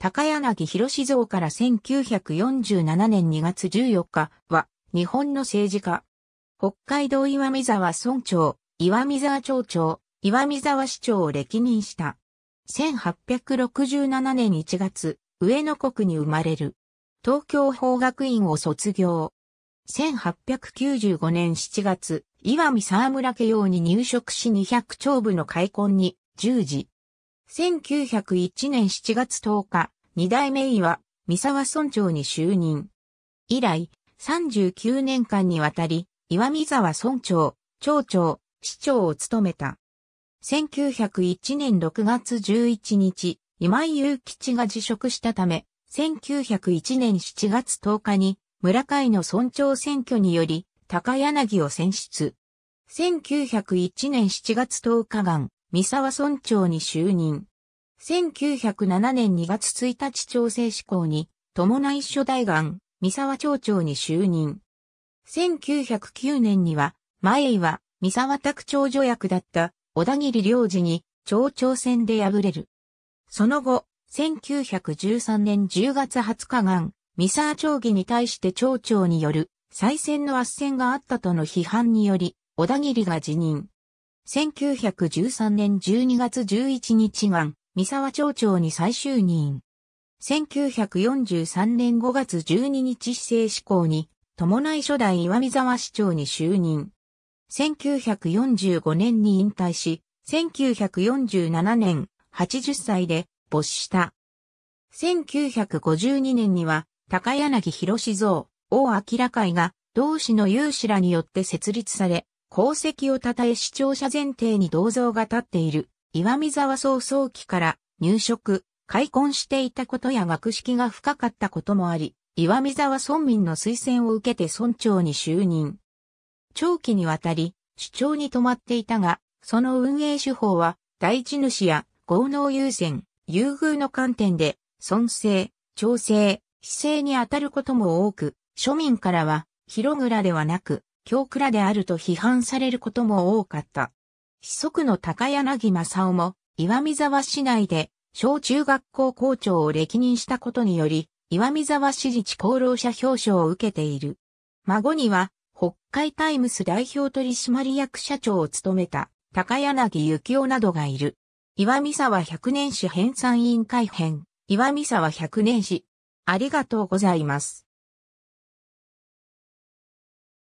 高柳博史像から1947年2月14日は日本の政治家。北海道岩見沢村長、岩見沢町長、岩見沢市長を歴任した。1867年1月、上野国に生まれる。東京法学院を卒業。1895年7月、岩見沢村家用に入植し200丁部の開墾に従事。1901年7月10日、二代目岩、三沢村長に就任。以来、39年間にわたり、岩見沢村長、町長、市長を務めた。1901年6月11日、今井雄吉が辞職したため、1901年7月10日に、村会の村長選挙により、高柳を選出。1901年7月10日間、三沢村長に就任。1907年2月1日調整施行に、伴い初代願、三沢町長に就任。1909年には、前井は三沢拓長助役だった小田切良次に町長選で敗れる。その後、1913年10月20日願。三沢町議に対して町長による再選の斡旋があったとの批判により、小田切が辞任。1913年12月11日が三沢町長に再就任。1943年5月12日市政施行に、伴い初代岩見沢市長に就任。1945年に引退し、1947年80歳で没した。1952年には、高柳博蔵、王明会が、同志の有志らによって設立され、功績を称え視聴者前提に銅像が立っている、岩見沢早早期から入植、開墾していたことや学識が深かったこともあり、岩見沢村民の推薦を受けて村長に就任。長期にわたり、主張に止まっていたが、その運営手法は、大地主や豪農優先、優遇の観点で、尊制、調整、姿勢に当たることも多く、庶民からは、広蔵ではなく、京倉であると批判されることも多かった。子息の高柳正夫も、岩見沢市内で小中学校校長を歴任したことにより、岩見沢市立功労者表彰を受けている。孫には、北海タイムス代表取締役社長を務めた高柳幸雄などがいる。岩見沢百年史編纂委員会編、岩見沢百年史。ありがとうございます。